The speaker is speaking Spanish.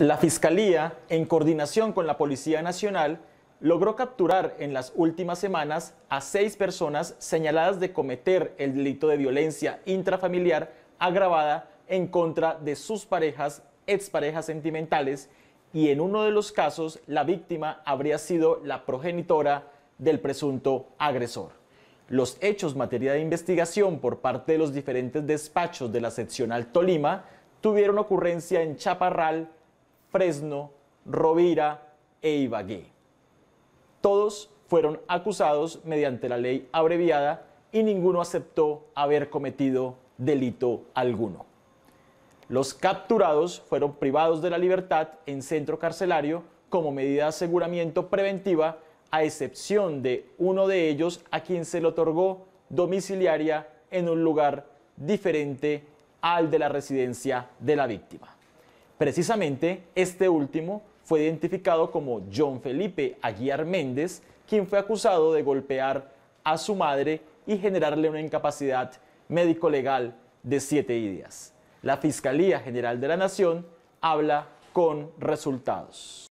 La Fiscalía, en coordinación con la Policía Nacional, logró capturar en las últimas semanas a seis personas señaladas de cometer el delito de violencia intrafamiliar agravada en contra de sus parejas, exparejas sentimentales, y en uno de los casos la víctima habría sido la progenitora del presunto agresor. Los hechos materia de investigación por parte de los diferentes despachos de la seccional Tolima tuvieron ocurrencia en Chaparral, Fresno, Rovira e Ibagué. Todos fueron acusados mediante la ley abreviada y ninguno aceptó haber cometido delito alguno. Los capturados fueron privados de la libertad en centro carcelario como medida de aseguramiento preventiva, a excepción de uno de ellos a quien se le otorgó domiciliaria en un lugar diferente al de la residencia de la víctima. Precisamente este último fue identificado como John Felipe Aguiar Méndez, quien fue acusado de golpear a su madre y generarle una incapacidad médico-legal de siete días. La Fiscalía General de la Nación habla con resultados.